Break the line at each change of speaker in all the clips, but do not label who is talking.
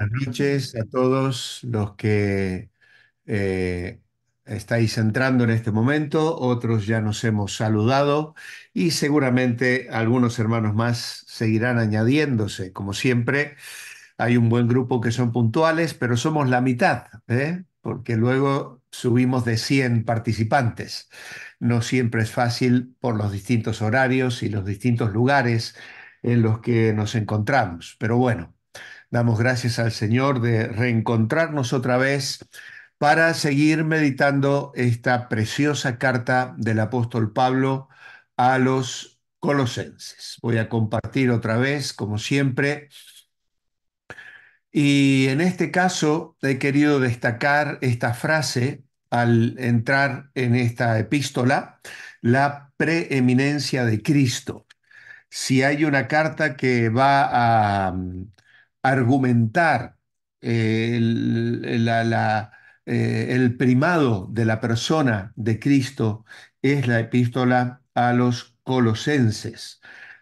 Buenas noches a todos los que eh, estáis entrando en este momento, otros ya nos hemos saludado y seguramente algunos hermanos más seguirán añadiéndose. Como siempre, hay un buen grupo que son puntuales, pero somos la mitad, ¿eh? porque luego subimos de 100 participantes. No siempre es fácil por los distintos horarios y los distintos lugares en los que nos encontramos, pero bueno. Damos gracias al Señor de reencontrarnos otra vez para seguir meditando esta preciosa carta del apóstol Pablo a los colosenses. Voy a compartir otra vez, como siempre. Y en este caso he querido destacar esta frase al entrar en esta epístola, la preeminencia de Cristo. Si hay una carta que va a argumentar eh, el, la, eh, el primado de la persona de Cristo es la epístola a los colosenses.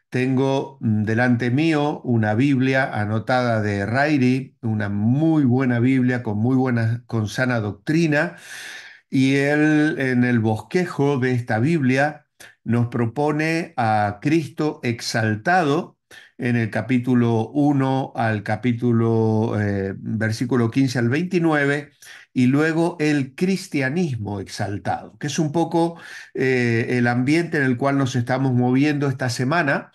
Tengo mm, delante mío una Biblia anotada de Rairi, una muy buena Biblia con muy con sana doctrina, y él en el bosquejo de esta Biblia nos propone a Cristo exaltado en el capítulo 1 al capítulo, eh, versículo 15 al 29, y luego el cristianismo exaltado, que es un poco eh, el ambiente en el cual nos estamos moviendo esta semana.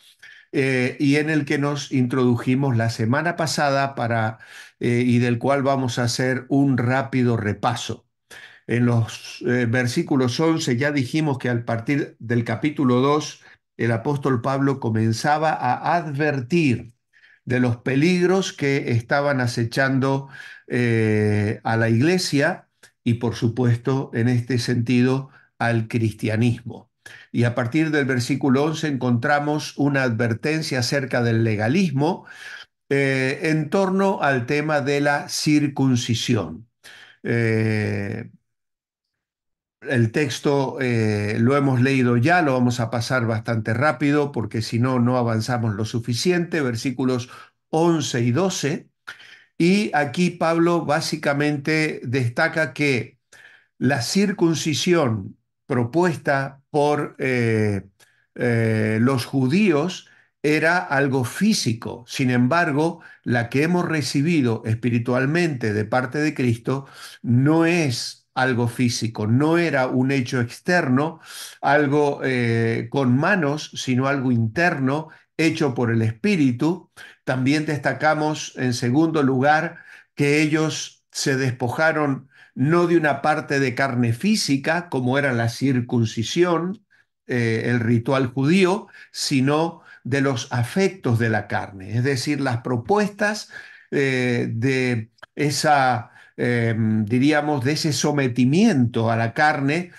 Eh, y en el que nos introdujimos la semana pasada para, y del cual vamos a hacer un rápido repaso. En los versículos 11 ya dijimos que al partir del capítulo 2 el apóstol Pablo comenzaba a advertir de los peligros que estaban acechando eh, a la iglesia y por supuesto en este sentido al cristianismo. Y a partir del versículo 11 encontramos una advertencia acerca del legalismo eh, en torno al tema de la circuncisión. Eh, el texto eh, lo hemos leído ya, lo vamos a pasar bastante rápido porque si no, no avanzamos lo suficiente, versículos 11 y 12. Y aquí Pablo básicamente destaca que la circuncisión propuesta por eh, eh, los judíos era algo físico. Sin embargo, la que hemos recibido espiritualmente de parte de Cristo no es algo físico, no era un hecho externo, algo eh, con manos, sino algo interno, hecho por el Espíritu. También destacamos, en segundo lugar, que ellos se despojaron no de una parte de carne física, como era la circuncisión, eh, el ritual judío, sino de los afectos de la carne, es decir, las propuestas eh, de esa Em, diríamos, de ese sometimiento a la carne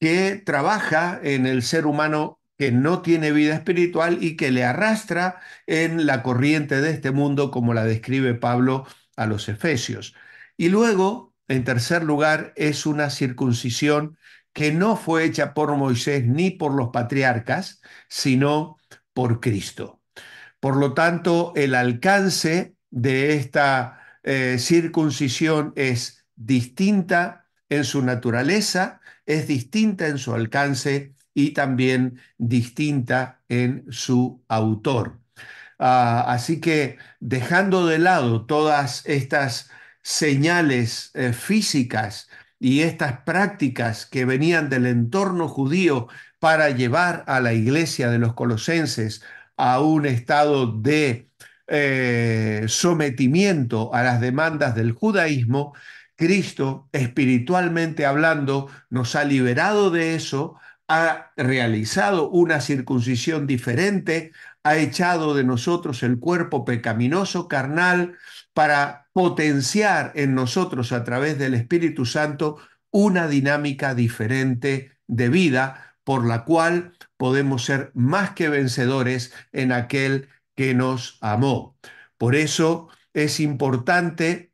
que trabaja en el ser humano que no tiene vida espiritual y que le arrastra en la corriente de este mundo, como la describe Pablo a los Efesios. Y luego, en tercer lugar, es una circuncisión que no fue hecha por Moisés ni por los patriarcas, sino por Cristo. Por lo tanto, el alcance de esta eh, circuncisión es distinta en su naturaleza, es distinta en su alcance y también distinta en su autor. Ah, así que dejando de lado todas estas señales eh, físicas y estas prácticas que venían del entorno judío para llevar a la iglesia de los colosenses a un estado de eh, sometimiento a las demandas del judaísmo, Cristo, espiritualmente hablando, nos ha liberado de eso, ha realizado una circuncisión diferente, ha echado de nosotros el cuerpo pecaminoso carnal para potenciar en nosotros a través del Espíritu Santo una dinámica diferente de vida por la cual podemos ser más que vencedores en aquel que nos amó. Por eso es importante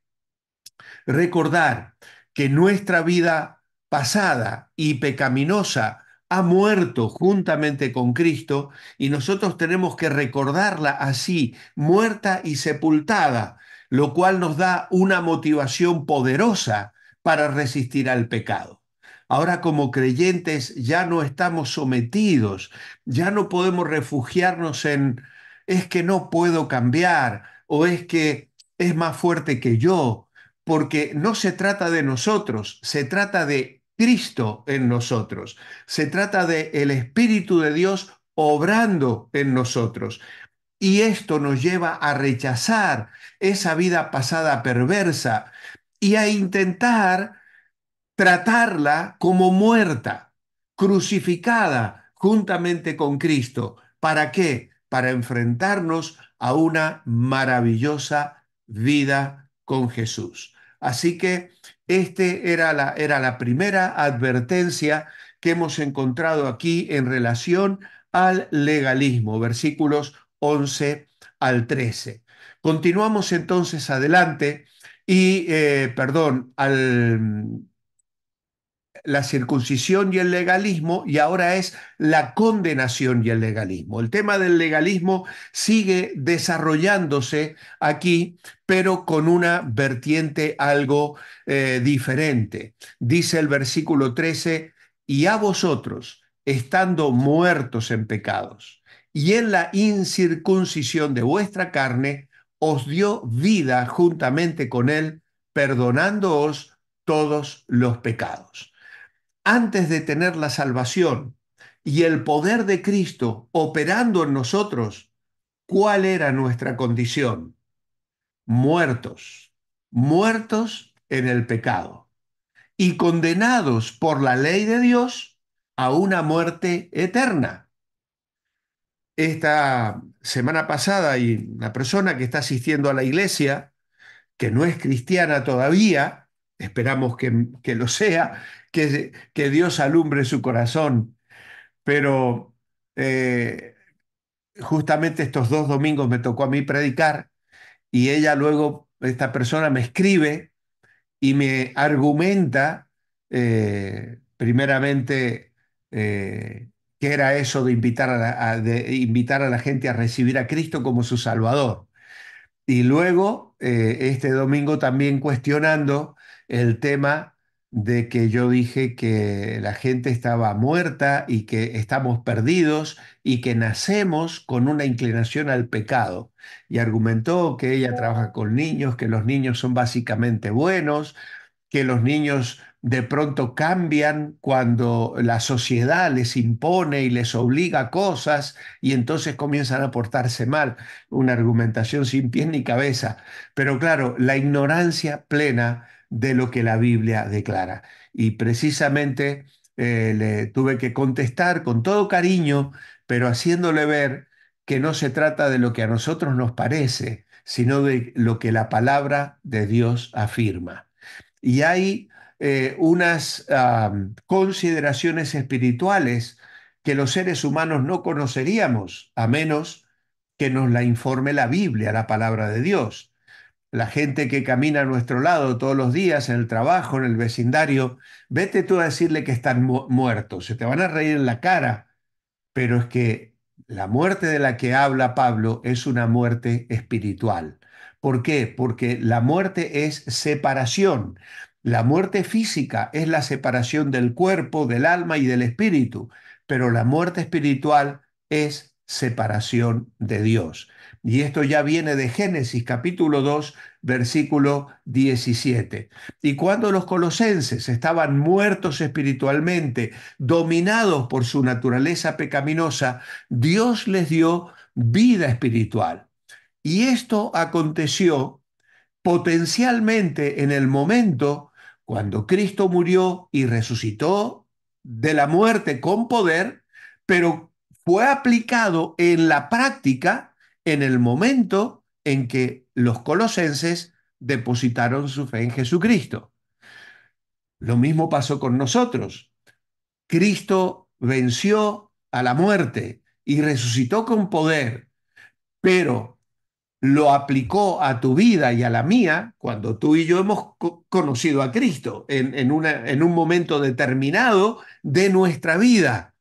recordar que nuestra vida pasada y pecaminosa ha muerto juntamente con Cristo y nosotros tenemos que recordarla así, muerta y sepultada, lo cual nos da una motivación poderosa para resistir al pecado. Ahora como creyentes ya no estamos sometidos, ya no podemos refugiarnos en es que no puedo cambiar o es que es más fuerte que yo, porque no se trata de nosotros, se trata de Cristo en nosotros, se trata de el Espíritu de Dios obrando en nosotros. Y esto nos lleva a rechazar esa vida pasada perversa y a intentar tratarla como muerta, crucificada juntamente con Cristo. ¿Para qué? para enfrentarnos a una maravillosa vida con Jesús. Así que esta era la, era la primera advertencia que hemos encontrado aquí en relación al legalismo, versículos 11 al 13. Continuamos entonces adelante y, eh, perdón, al la circuncisión y el legalismo y ahora es la condenación y el legalismo. El tema del legalismo sigue desarrollándose aquí, pero con una vertiente algo eh, diferente. Dice el versículo 13, y a vosotros, estando muertos en pecados y en la incircuncisión de vuestra carne, os dio vida juntamente con él, perdonándoos todos los pecados antes de tener la salvación y el poder de Cristo operando en nosotros, ¿cuál era nuestra condición? Muertos, muertos en el pecado y condenados por la ley de Dios a una muerte eterna. Esta semana pasada y una persona que está asistiendo a la iglesia, que no es cristiana todavía, esperamos que, que lo sea, que, Dios alumbre su corazón. Pero eh, justamente estos dos domingos me tocó a mí predicar y ella luego, esta persona me escribe y me argumenta eh, primeramente eh, qué era eso de invitar a, la, de invitar a la gente a recibir a Cristo como su Salvador. Y luego, este domingo también cuestionando el tema de que yo dije que la gente estaba muerta y que estamos perdidos y que nacemos con una inclinación al pecado. Y argumentó que ella trabaja con niños, que los niños son básicamente buenos, que los niños de pronto cambian cuando la sociedad les impone y les obliga cosas y entonces comienzan a portarse mal. Una argumentación sin pies ni cabeza. Pero claro, la ignorancia plena de lo que la Biblia declara. Y precisamente eh, le tuve que contestar con todo cariño, pero haciéndole ver que no se trata de lo que a nosotros nos parece, sino de lo que la palabra de Dios afirma. Y hay eh, unas consideraciones espirituales que los seres humanos no conoceríamos a menos que nos la informe la Biblia, la palabra de Dios la gente que camina a nuestro lado todos los días, en el trabajo, en el vecindario, vete tú a decirle que están muertos, se te van a reír en la cara, pero es que la muerte de la que habla Pablo es una muerte espiritual. ¿Por qué? Porque la muerte es separación. La muerte física es la separación del cuerpo, del alma y del espíritu, pero la muerte espiritual es separación de Dios. Y esto ya viene de Génesis capítulo 2, versículo 17. Y cuando los colosenses estaban muertos espiritualmente, dominados por su naturaleza pecaminosa, Dios les dio vida espiritual. Y esto aconteció potencialmente en el momento cuando Cristo murió y resucitó de la muerte con poder, pero fue aplicado en la práctica en el momento en que los colosenses depositaron su fe en Jesucristo. Lo mismo pasó con nosotros. Cristo venció a la muerte y resucitó con poder, pero lo aplicó a tu vida y a la mía cuando tú y yo hemos conocido a Cristo en un momento determinado de nuestra vida.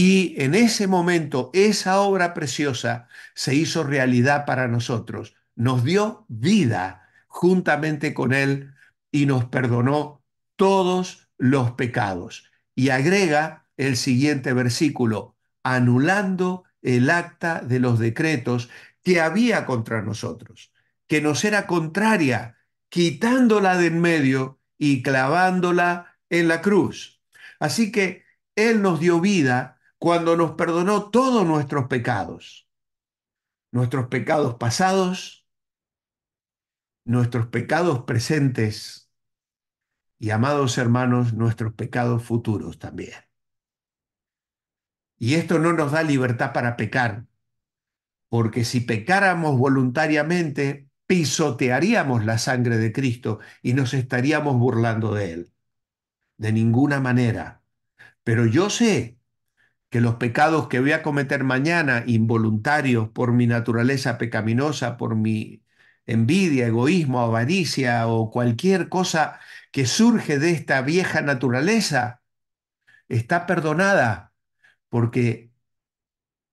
Y en ese momento esa obra preciosa se hizo realidad para nosotros. Nos dio vida juntamente con Él y nos perdonó todos los pecados. Y agrega el siguiente versículo, anulando el acta de los decretos que había contra nosotros, que nos era contraria, quitándola de en medio y clavándola en la cruz. Así que Él nos dio vida cuando nos perdonó todos nuestros pecados, nuestros pecados pasados, nuestros pecados presentes y, amados hermanos, nuestros pecados futuros también. Y esto no nos da libertad para pecar, porque si pecáramos voluntariamente, pisotearíamos la sangre de Cristo y nos estaríamos burlando de Él. De ninguna manera. Pero yo sé que los pecados que voy a cometer mañana, involuntarios por mi naturaleza pecaminosa, por mi envidia, egoísmo, avaricia o cualquier cosa que surge de esta vieja naturaleza, está perdonada porque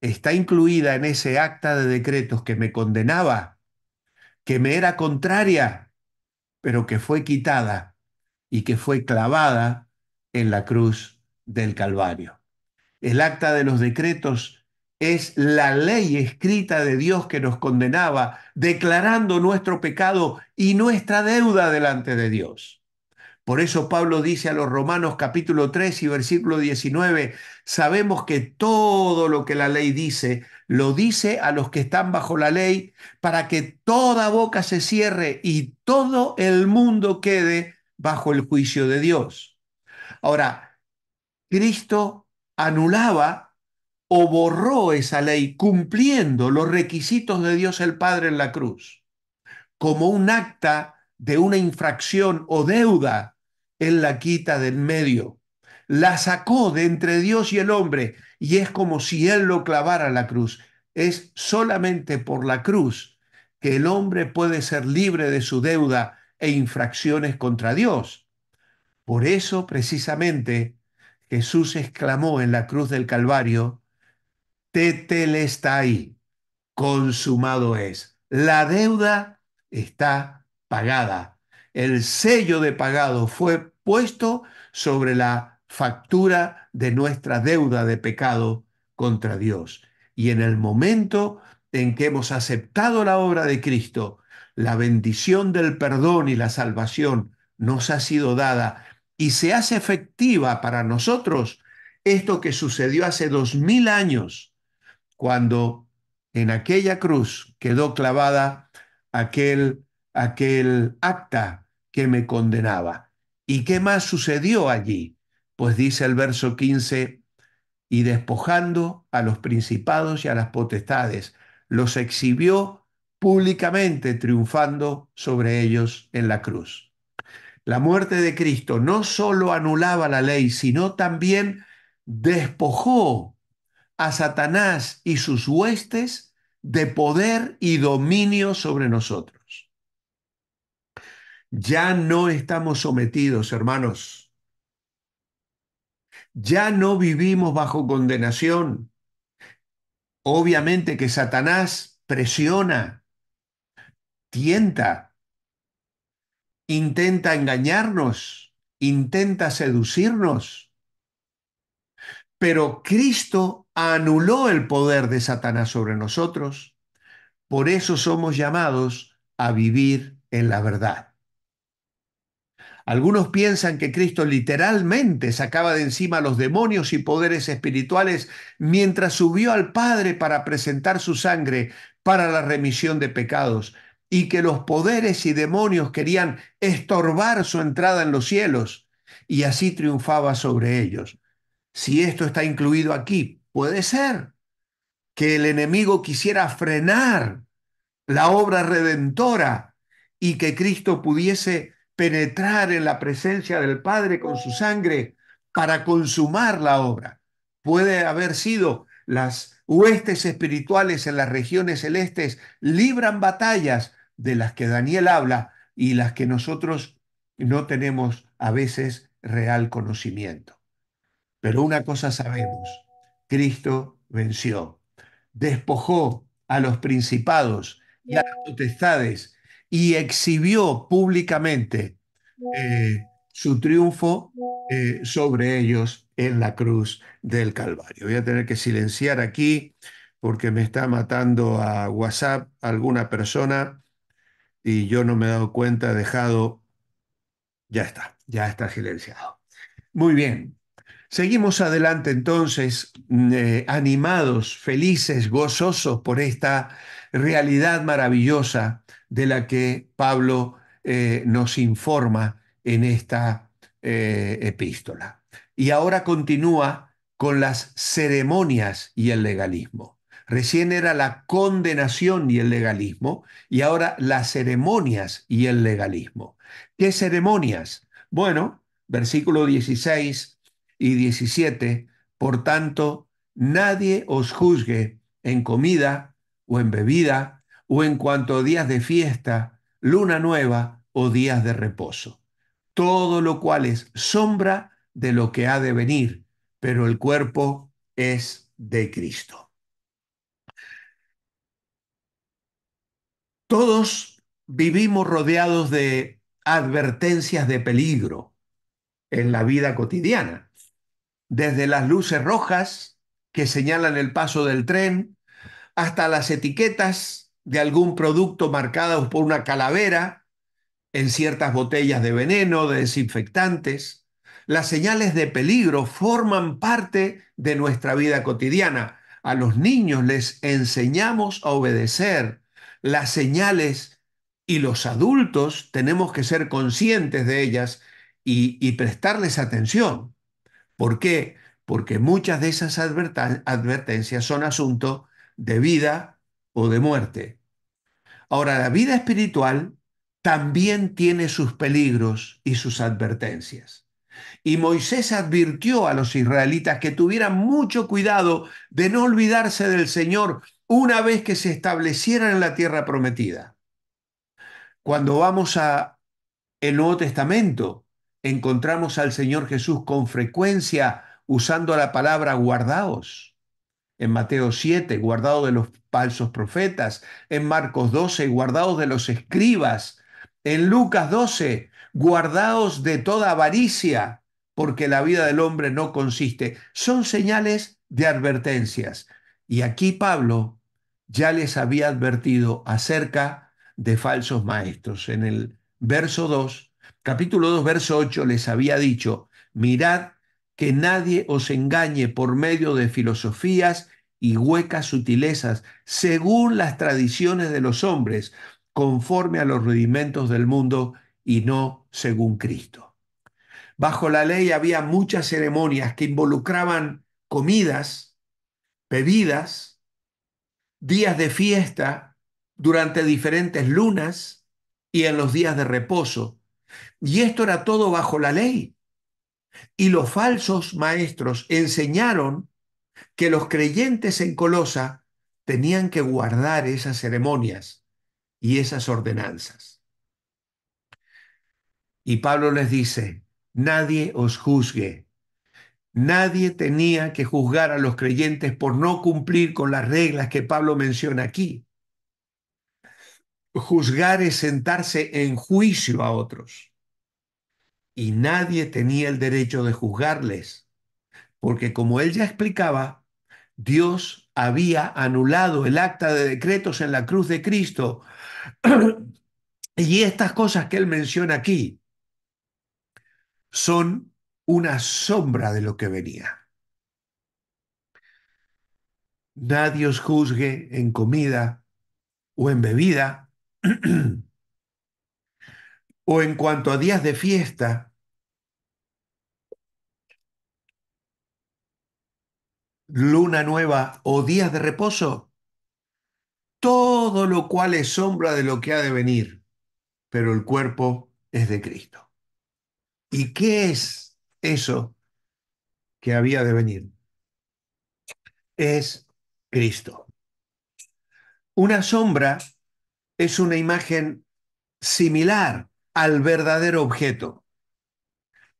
está incluida en ese acta de decretos que me condenaba, que me era contraria, pero que fue quitada y que fue clavada en la cruz del Calvario. El acta de los decretos es la ley escrita de Dios que nos condenaba, declarando nuestro pecado y nuestra deuda delante de Dios. Por eso Pablo dice a los Romanos capítulo 3 y versículo 19, sabemos que todo lo que la ley dice, lo dice a los que están bajo la ley, para que toda boca se cierre y todo el mundo quede bajo el juicio de Dios. Ahora, Cristo anulaba o borró esa ley cumpliendo los requisitos de Dios el Padre en la cruz, como un acta de una infracción o deuda, Él la quita del medio, la sacó de entre Dios y el hombre, y es como si Él lo clavara a la cruz. Es solamente por la cruz que el hombre puede ser libre de su deuda e infracciones contra Dios. Por eso, precisamente, Jesús exclamó en la cruz del Calvario, Tetel está ahí, consumado es. La deuda está pagada. El sello de pagado fue puesto sobre la factura de nuestra deuda de pecado contra Dios. Y en el momento en que hemos aceptado la obra de Cristo, la bendición del perdón y la salvación nos ha sido dada y se hace efectiva para nosotros esto que sucedió hace dos mil años, cuando en aquella cruz quedó clavada aquel, aquel acta que me condenaba. ¿Y qué más sucedió allí? Pues dice el verso 15, y despojando a los principados y a las potestades, los exhibió públicamente triunfando sobre ellos en la cruz. La muerte de Cristo no solo anulaba la ley, sino también despojó a Satanás y sus huestes de poder y dominio sobre nosotros. Ya no estamos sometidos, hermanos. Ya no vivimos bajo condenación. Obviamente que Satanás presiona, tienta, intenta engañarnos, intenta seducirnos. Pero Cristo anuló el poder de Satanás sobre nosotros. Por eso somos llamados a vivir en la verdad. Algunos piensan que Cristo literalmente sacaba de encima los demonios y poderes espirituales mientras subió al Padre para presentar su sangre para la remisión de pecados y que los poderes y demonios querían estorbar su entrada en los cielos, y así triunfaba sobre ellos. Si esto está incluido aquí, puede ser que el enemigo quisiera frenar la obra redentora y que Cristo pudiese penetrar en la presencia del Padre con su sangre para consumar la obra. Puede haber sido las huestes espirituales en las regiones celestes libran batallas de las que Daniel habla y las que nosotros no tenemos a veces real conocimiento. Pero una cosa sabemos, Cristo venció, despojó a los principados y a las potestades y exhibió públicamente eh, su triunfo eh, sobre ellos en la cruz del Calvario. Voy a tener que silenciar aquí porque me está matando a WhatsApp alguna persona y yo no me he dado cuenta, dejado, ya está, ya está silenciado. Muy bien, seguimos adelante entonces, mm, eh, animados, felices, gozosos por esta realidad maravillosa de la que Pablo eh, nos informa en esta eh, epístola. Y ahora continúa con las ceremonias y el legalismo. Recién era la condenación y el legalismo, y ahora las ceremonias y el legalismo. ¿Qué ceremonias? Bueno, versículo 16 y 17, por tanto, nadie os juzgue en comida o en bebida o en cuanto a días de fiesta, luna nueva o días de reposo. Todo lo cual es sombra de lo que ha de venir, pero el cuerpo es de Cristo. Todos vivimos rodeados de advertencias de peligro en la vida cotidiana, desde las luces rojas que señalan el paso del tren, hasta las etiquetas de algún producto marcadas por una calavera en ciertas botellas de veneno, de desinfectantes. Las señales de peligro forman parte de nuestra vida cotidiana. A los niños les enseñamos a obedecer las señales y los adultos tenemos que ser conscientes de ellas y, prestarles atención. ¿Por qué? Porque muchas de esas advertencias son asunto de vida o de muerte. Ahora, la vida espiritual también tiene sus peligros y sus advertencias. Y Moisés advirtió a los israelitas que tuvieran mucho cuidado de no olvidarse del Señor una vez que se establecieran en la tierra prometida. Cuando vamos a el Nuevo Testamento, encontramos al Señor Jesús con frecuencia usando la palabra guardaos. En Mateo 7, guardado de los falsos profetas. En Marcos 12, guardaos de los escribas. En Lucas 12, guardaos de toda avaricia, porque la vida del hombre no consiste. Son señales de advertencias. Y aquí Pablo ya les había advertido acerca de falsos maestros. En el verso 2, capítulo 2, verso 8, les había dicho, mirad que nadie os engañe por medio de filosofías y huecas sutilezas, según las tradiciones de los hombres, conforme a los rudimentos del mundo y no según Cristo. Bajo la ley había muchas ceremonias que involucraban comidas, bebidas, días de fiesta durante diferentes lunas y en los días de reposo. Y esto era todo bajo la ley. Y los falsos maestros enseñaron que los creyentes en Colosa tenían que guardar esas ceremonias y esas ordenanzas. Y Pablo les dice, nadie os juzgue Nadie tenía que juzgar a los creyentes por no cumplir con las reglas que Pablo menciona aquí. Juzgar es sentarse en juicio a otros. Y nadie tenía el derecho de juzgarles, porque como él ya explicaba, Dios había anulado el acta de decretos en la cruz de Cristo. y estas cosas que él menciona aquí son una sombra de lo que venía. Nadie os juzgue en comida o en bebida o en cuanto a días de fiesta. luna nueva o días de reposo, todo lo cual es sombra de lo que ha de venir, pero el cuerpo es de Cristo. ¿Y qué es eso que había de venir. Es Cristo. Una sombra es una imagen similar al verdadero objeto,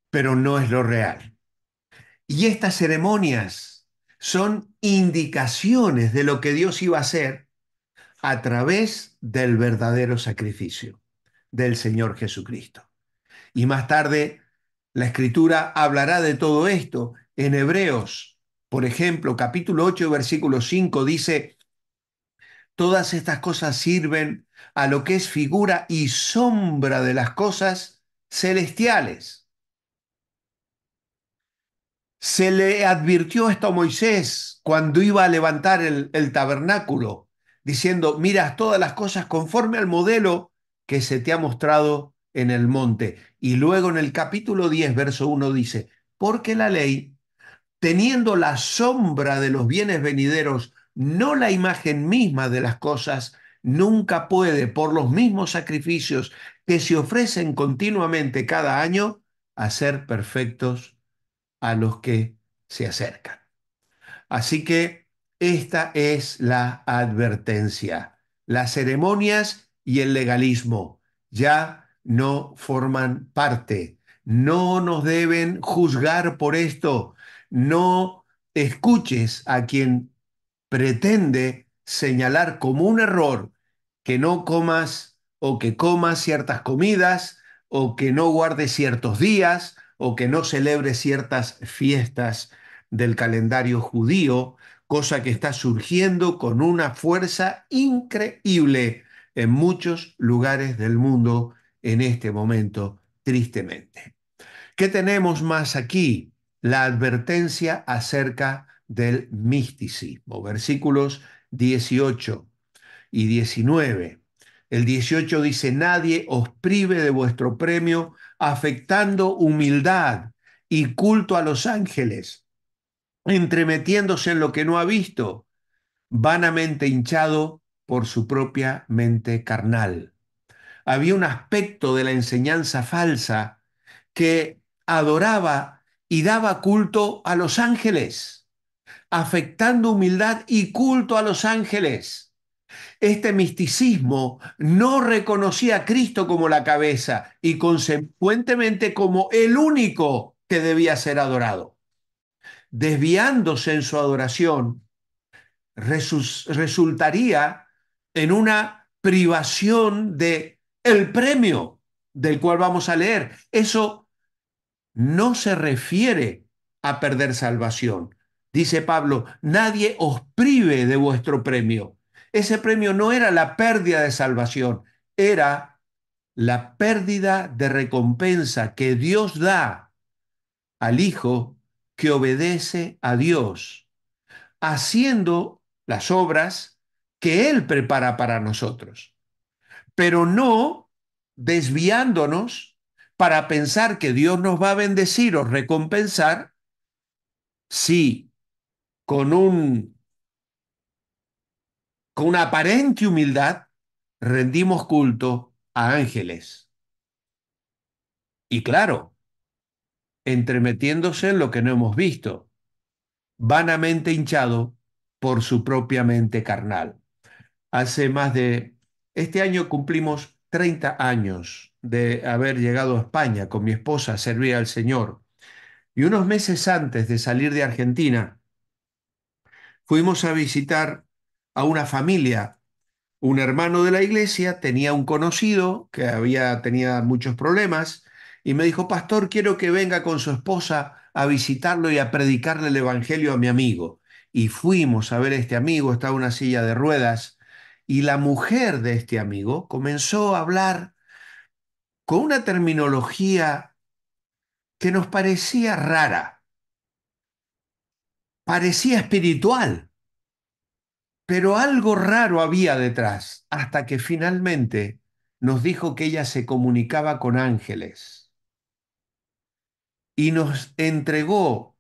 pero no es lo real. Y estas ceremonias son indicaciones de lo que Dios iba a hacer a través del verdadero sacrificio del Señor Jesucristo. Y más tarde la escritura hablará de todo esto en Hebreos. Por ejemplo, capítulo 8, versículo 5 dice, todas estas cosas sirven a lo que es figura y sombra de las cosas celestiales. Se le advirtió esto a Moisés cuando iba a levantar el, el tabernáculo, diciendo, miras todas las cosas conforme al modelo que se te ha mostrado en el monte. Y luego en el capítulo 10, verso 1 dice, porque la ley, teniendo la sombra de los bienes venideros, no la imagen misma de las cosas, nunca puede, por los mismos sacrificios que se ofrecen continuamente cada año, hacer perfectos a los que se acercan. Así que esta es la advertencia. Las ceremonias y el legalismo ya no forman parte. No nos deben juzgar por esto. No escuches a quien pretende señalar como un error que no comas o que comas ciertas comidas o que no guardes ciertos días o que no celebre ciertas fiestas del calendario judío, cosa que está surgiendo con una fuerza increíble en muchos lugares del mundo en este momento, tristemente. ¿Qué tenemos más aquí? La advertencia acerca del misticismo, versículos 18 y 19. El 18 dice, nadie os prive de vuestro premio afectando humildad y culto a los ángeles, entremetiéndose en lo que no ha visto, vanamente hinchado por su propia mente carnal había un aspecto de la enseñanza falsa que adoraba y daba culto a los ángeles, afectando humildad y culto a los ángeles. Este misticismo no reconocía a Cristo como la cabeza y consecuentemente como el único que debía ser adorado. Desviándose en su adoración, resultaría en una privación de el premio del cual vamos a leer. Eso no se refiere a perder salvación. Dice Pablo, nadie os prive de vuestro premio. Ese premio no era la pérdida de salvación, era la pérdida de recompensa que Dios da al Hijo que obedece a Dios, haciendo las obras que Él prepara para nosotros pero no desviándonos para pensar que Dios nos va a bendecir o recompensar si con un con una aparente humildad rendimos culto a ángeles. Y claro, entremetiéndose en lo que no hemos visto, vanamente hinchado por su propia mente carnal. Hace más de este año cumplimos 30 años de haber llegado a España con mi esposa a servir al Señor. Y unos meses antes de salir de Argentina, fuimos a visitar a una familia. Un hermano de la iglesia tenía un conocido que había tenía muchos problemas y me dijo, "Pastor, quiero que venga con su esposa a visitarlo y a predicarle el evangelio a mi amigo." Y fuimos a ver a este amigo, estaba en una silla de ruedas y la mujer de este amigo comenzó a hablar con una terminología que nos parecía rara, parecía espiritual, pero algo raro había detrás, hasta que finalmente nos dijo que ella se comunicaba con ángeles y nos entregó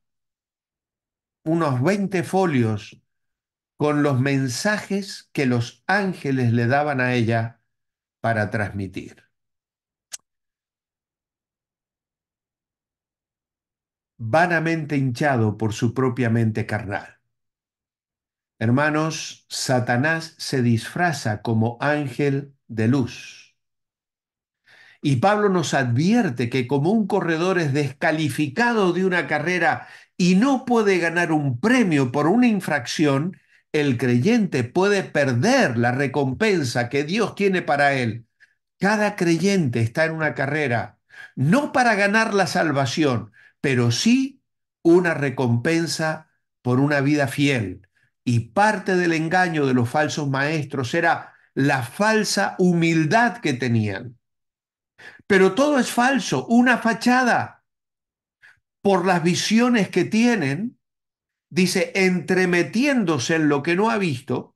unos 20 folios con los mensajes que los ángeles le daban a ella para transmitir. vanamente hinchado por su propia mente carnal. Hermanos, Satanás se disfraza como ángel de luz. Y Pablo nos advierte que como un corredor es descalificado de una carrera y no puede ganar un premio por una infracción, el creyente puede perder la recompensa que Dios tiene para él. Cada creyente está en una carrera, no para ganar la salvación, pero sí una recompensa por una vida fiel. Y parte del engaño de los falsos maestros era la falsa humildad que tenían. Pero todo es falso, una fachada. Por las visiones que tienen, dice, entremetiéndose en lo que no ha visto,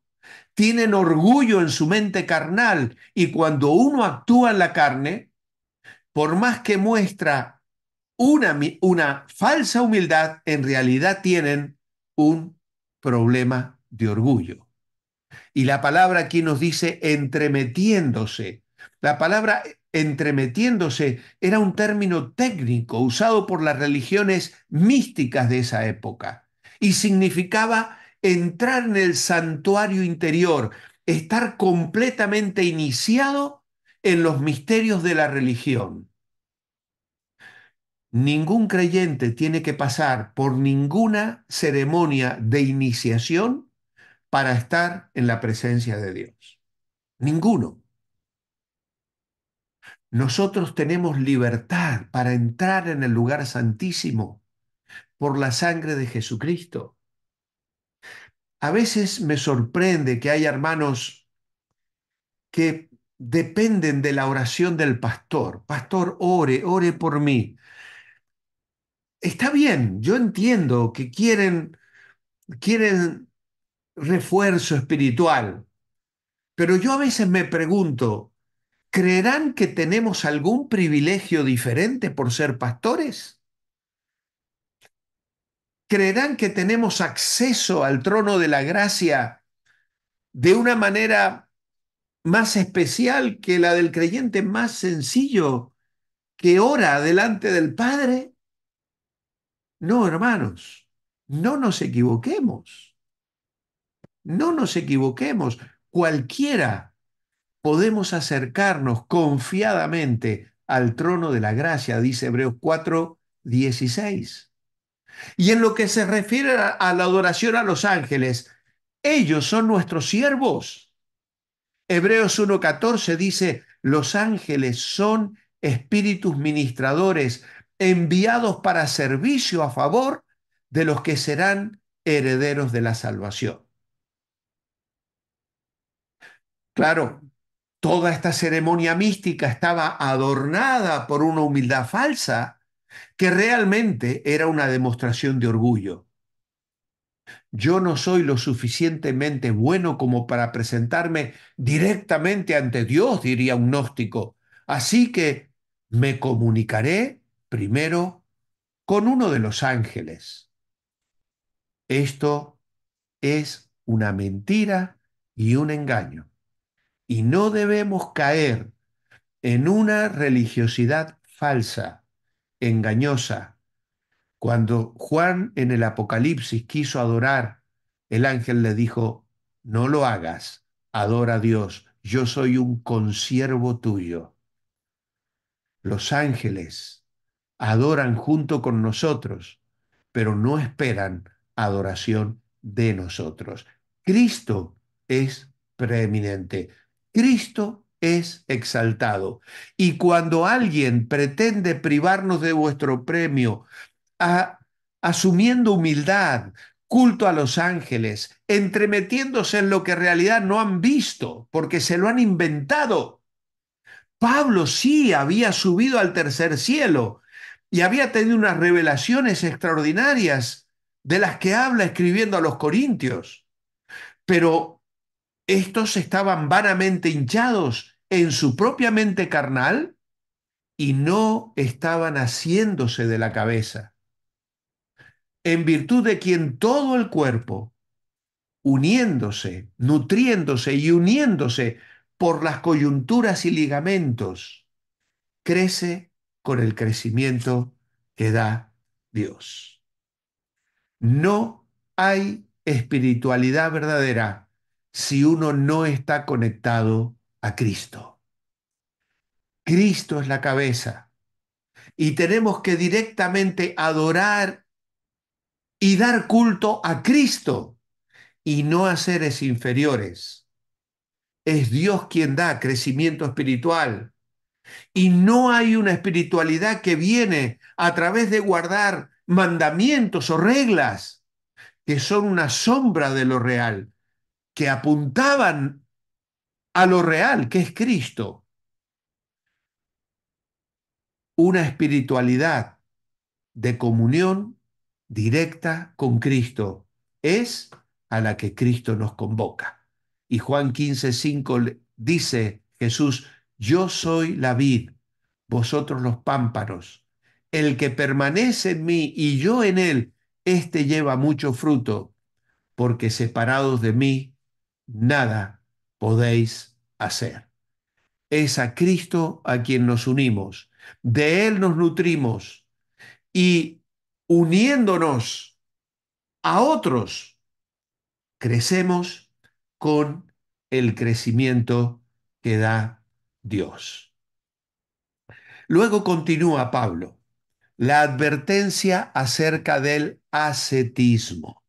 tienen orgullo en su mente carnal y cuando uno actúa en la carne, por más que muestra una, falsa humildad, en realidad tienen un problema de orgullo. Y la palabra aquí nos dice entremetiéndose. La palabra entremetiéndose era un término técnico usado por las religiones místicas de esa época y significaba entrar en el santuario interior, estar completamente iniciado en los misterios de la religión. Ningún creyente tiene que pasar por ninguna ceremonia de iniciación para estar en la presencia de Dios. Ninguno. Nosotros tenemos libertad para entrar en el lugar santísimo por la sangre de Jesucristo. A veces me sorprende que hay hermanos que dependen de la oración del pastor. Pastor, ore, ore por mí. Está bien, yo entiendo que quieren, quieren refuerzo espiritual, pero yo a veces me pregunto, ¿creerán que tenemos algún privilegio diferente por ser pastores? creerán que tenemos acceso al trono de la gracia de una manera más especial que la del creyente más sencillo que ora delante del Padre? No, hermanos, no nos equivoquemos. No nos equivoquemos. Cualquiera podemos acercarnos confiadamente al trono de la gracia, dice Hebreos 4, 16. Y en lo que se refiere a la adoración a los ángeles, ellos son nuestros siervos. Hebreos 1.14 dice, los ángeles son espíritus ministradores enviados para servicio a favor de los que serán herederos de la salvación. Claro, toda esta ceremonia mística estaba adornada por una humildad falsa que realmente era una demostración de orgullo. Yo no soy lo suficientemente bueno como para presentarme directamente ante Dios, diría un gnóstico. Así que me comunicaré primero con uno de los ángeles. Esto es una mentira y un engaño. Y no debemos caer en una religiosidad falsa engañosa. Cuando Juan en el Apocalipsis quiso adorar, el ángel le dijo, no lo hagas, adora a Dios, yo soy un consiervo tuyo. Los ángeles adoran junto con nosotros, pero no esperan adoración de nosotros. Cristo es preeminente. Cristo es exaltado. Y cuando alguien pretende privarnos de vuestro premio, a, asumiendo humildad, culto a los ángeles, entremetiéndose en lo que en realidad no han visto, porque se lo han inventado. Pablo sí había subido al tercer cielo y había tenido unas revelaciones extraordinarias de las que habla escribiendo a los corintios, pero estos estaban vanamente hinchados en su propia mente carnal y no estaban haciéndose de la cabeza, en virtud de quien todo el cuerpo, uniéndose, nutriéndose y uniéndose por las coyunturas y ligamentos, crece con el crecimiento que da Dios. No hay espiritualidad verdadera si uno no está conectado a Cristo. Cristo es la cabeza y tenemos que directamente adorar y dar culto a Cristo y no a seres inferiores. Es Dios quien da crecimiento espiritual. Y no hay una espiritualidad que viene a través de guardar mandamientos o reglas que son una sombra de lo real, que apuntaban a lo real, que es Cristo. Una espiritualidad de comunión directa con Cristo es a la que Cristo nos convoca. Y Juan 15, 5 dice Jesús, yo soy la vid, vosotros los pámparos El que permanece en mí y yo en él, éste lleva mucho fruto, porque separados de mí, nada podéis hacer. Es a Cristo a quien nos unimos, de Él nos nutrimos y uniéndonos a otros, crecemos con el crecimiento que da Dios. Luego continúa Pablo la advertencia acerca del ascetismo.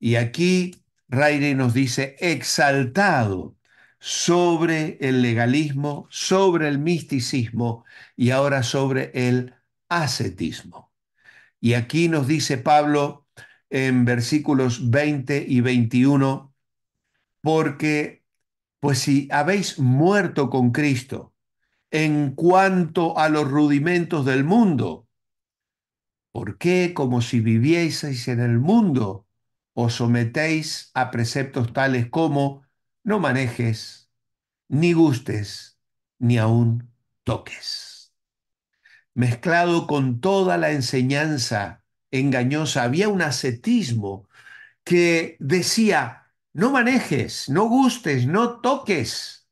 Y aquí Raire nos dice, exaltado sobre el legalismo, sobre el misticismo y ahora sobre el ascetismo. Y aquí nos dice Pablo en versículos 20 y 21, porque pues si habéis muerto con Cristo en cuanto a los rudimentos del mundo, ¿por qué como si vivieseis en el mundo? os sometéis a preceptos tales como no manejes, ni gustes, ni aún toques. Mezclado con toda la enseñanza engañosa, había un ascetismo que decía, no manejes, no gustes, no toques.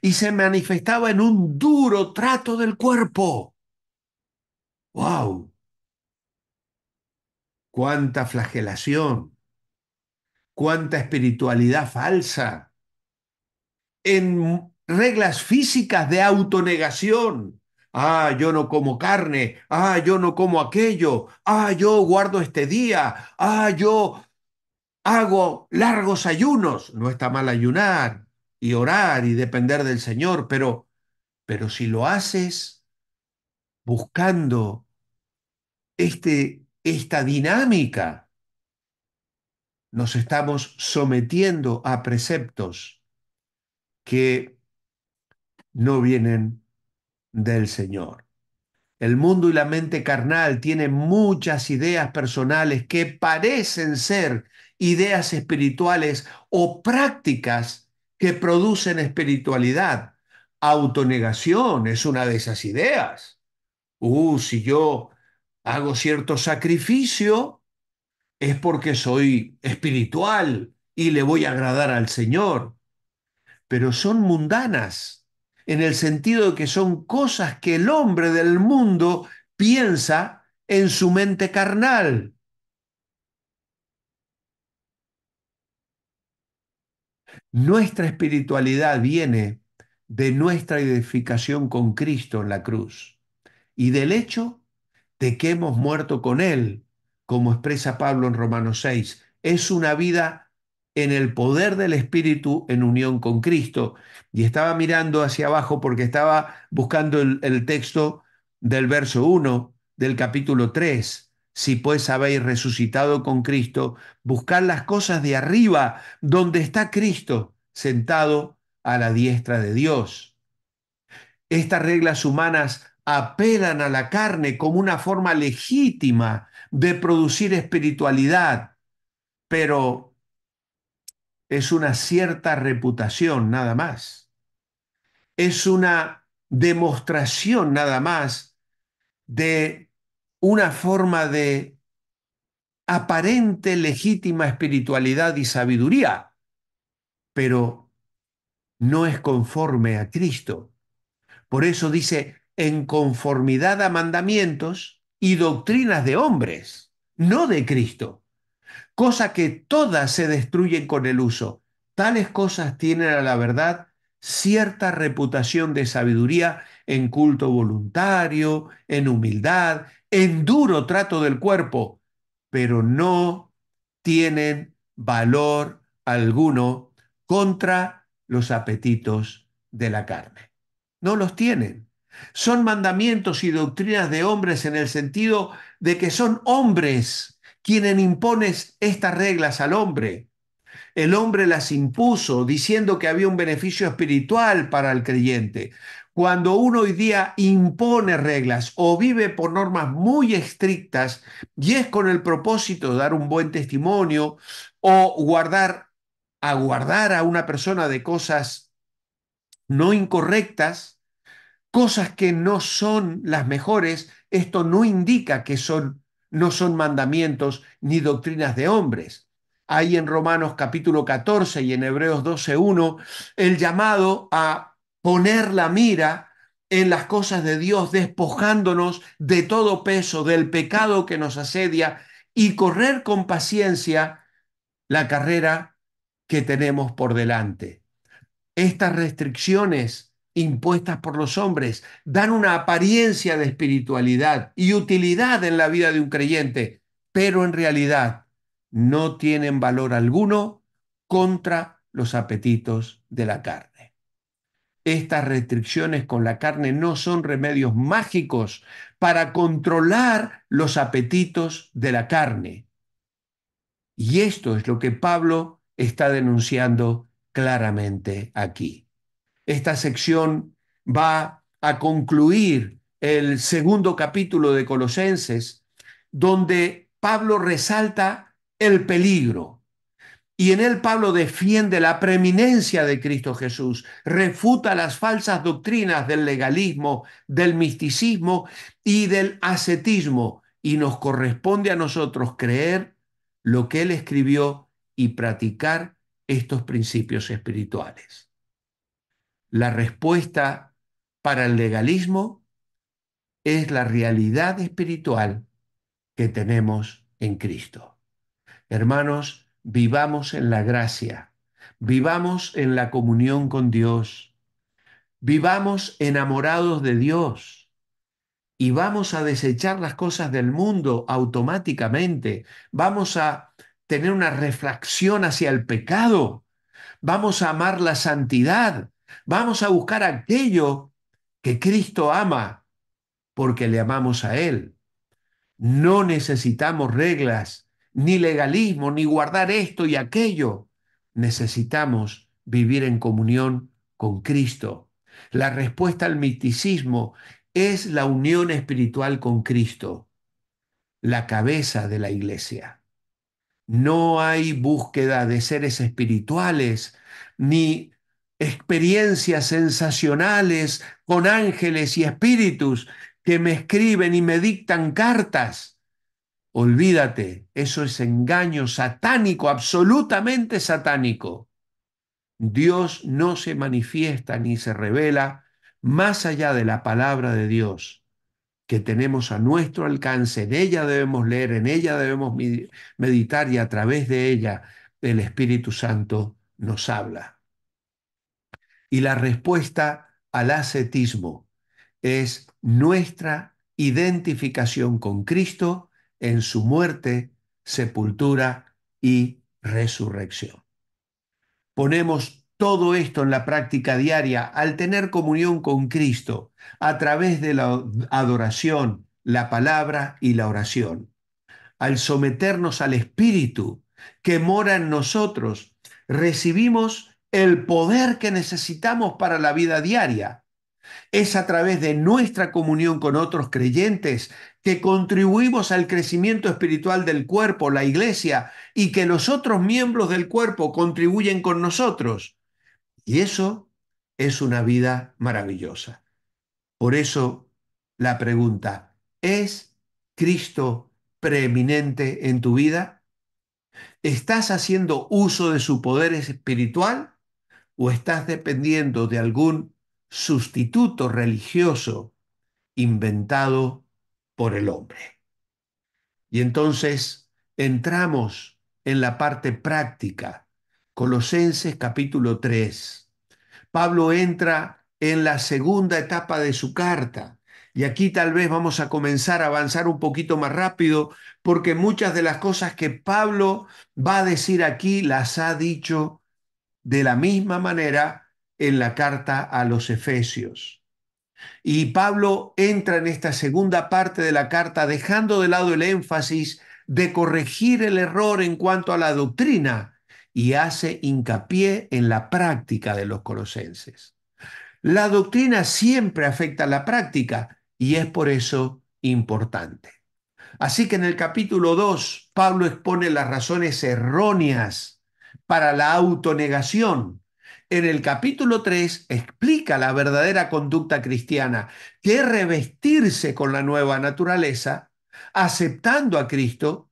Y se manifestaba en un duro trato del cuerpo. ¡Wow! ¡Cuánta flagelación! cuánta espiritualidad falsa, en reglas físicas de autonegación. Ah, yo no como carne, ah, yo no como aquello, ah, yo guardo este día, ah, yo hago largos ayunos. No está mal ayunar y orar y depender del Señor, pero, pero si lo haces buscando este, esta dinámica nos estamos sometiendo a preceptos que no vienen del Señor. El mundo y la mente carnal tienen muchas ideas personales que parecen ser ideas espirituales o prácticas que producen espiritualidad. Autonegación es una de esas ideas. Uh, si yo hago cierto sacrificio, es porque soy espiritual y le voy a agradar al Señor, pero son mundanas, en el sentido de que son cosas que el hombre del mundo piensa en su mente carnal. Nuestra espiritualidad viene de nuestra identificación con Cristo en la cruz y del hecho de que hemos muerto con Él como expresa Pablo en Romanos 6. Es una vida en el poder del Espíritu en unión con Cristo. Y estaba mirando hacia abajo porque estaba buscando el, texto del verso 1 del capítulo 3. Si pues habéis resucitado con Cristo, buscad las cosas de arriba, donde está Cristo, sentado a la diestra de Dios. Estas reglas humanas apelan a la carne como una forma legítima de producir espiritualidad, pero es una cierta reputación nada más. Es una demostración nada más de una forma de aparente legítima espiritualidad y sabiduría, pero no es conforme a Cristo. Por eso dice, en conformidad a mandamientos, y doctrinas de hombres, no de Cristo, cosa que todas se destruyen con el uso. Tales cosas tienen a la verdad cierta reputación de sabiduría en culto voluntario, en humildad, en duro trato del cuerpo, pero no tienen valor alguno contra los apetitos de la carne. No los tienen. Son mandamientos y doctrinas de hombres en el sentido de que son hombres quienes impones estas reglas al hombre. El hombre las impuso diciendo que había un beneficio espiritual para el creyente. Cuando uno hoy día impone reglas o vive por normas muy estrictas y es con el propósito de dar un buen testimonio o guardar guardar a una persona de cosas no incorrectas, cosas que no son las mejores, esto no indica que son, no son mandamientos ni doctrinas de hombres. Hay en Romanos capítulo 14 y en Hebreos 12.1 el llamado a poner la mira en las cosas de Dios, despojándonos de todo peso, del pecado que nos asedia y correr con paciencia la carrera que tenemos por delante. Estas restricciones impuestas por los hombres dan una apariencia de espiritualidad y utilidad en la vida de un creyente, pero en realidad no tienen valor alguno contra los apetitos de la carne. Estas restricciones con la carne no son remedios mágicos para controlar los apetitos de la carne. Y esto es lo que Pablo está denunciando claramente aquí esta sección va a concluir el segundo capítulo de Colosenses, donde Pablo resalta el peligro. Y en él Pablo defiende la preeminencia de Cristo Jesús, refuta las falsas doctrinas del legalismo, del misticismo y del ascetismo. Y nos corresponde a nosotros creer lo que él escribió y practicar estos principios espirituales. La respuesta para el legalismo es la realidad espiritual que tenemos en Cristo. Hermanos, vivamos en la gracia, vivamos en la comunión con Dios, vivamos enamorados de Dios y vamos a desechar las cosas del mundo automáticamente, vamos a tener una reflexión hacia el pecado, vamos a amar la santidad, Vamos a buscar aquello que Cristo ama porque le amamos a Él. No necesitamos reglas, ni legalismo, ni guardar esto y aquello. Necesitamos vivir en comunión con Cristo. La respuesta al misticismo es la unión espiritual con Cristo, la cabeza de la iglesia. No hay búsqueda de seres espirituales, ni experiencias sensacionales con ángeles y espíritus que me escriben y me dictan cartas. Olvídate, eso es engaño satánico, absolutamente satánico. Dios no se manifiesta ni se revela más allá de la palabra de Dios que tenemos a nuestro alcance. En ella debemos leer, en ella debemos meditar y a través de ella el Espíritu Santo nos habla. Y la respuesta al ascetismo es nuestra identificación con Cristo en su muerte, sepultura y resurrección. Ponemos todo esto en la práctica diaria al tener comunión con Cristo a través de la adoración, la palabra y la oración. Al someternos al Espíritu que mora en nosotros, recibimos el poder que necesitamos para la vida diaria. Es a través de nuestra comunión con otros creyentes que contribuimos al crecimiento espiritual del cuerpo, la iglesia, y que los otros miembros del cuerpo contribuyen con nosotros. Y eso es una vida maravillosa. Por eso la pregunta, ¿es Cristo preeminente en tu vida? ¿Estás haciendo uso de su poder espiritual? o estás dependiendo de algún sustituto religioso inventado por el hombre. Y entonces entramos en la parte práctica. Colosenses capítulo 3. Pablo entra en la segunda etapa de su carta. Y aquí tal vez vamos a comenzar a avanzar un poquito más rápido porque muchas de las cosas que Pablo va a decir aquí las ha dicho de la misma manera en la carta a los Efesios. Y Pablo entra en esta segunda parte de la carta dejando de lado el énfasis de corregir el error en cuanto a la doctrina y hace hincapié en la práctica de los colosenses. La doctrina siempre afecta a la práctica y es por eso importante. Así que en el capítulo 2, Pablo expone las razones erróneas para la autonegación. En el capítulo 3 explica la verdadera conducta cristiana, que es revestirse con la nueva naturaleza, aceptando a Cristo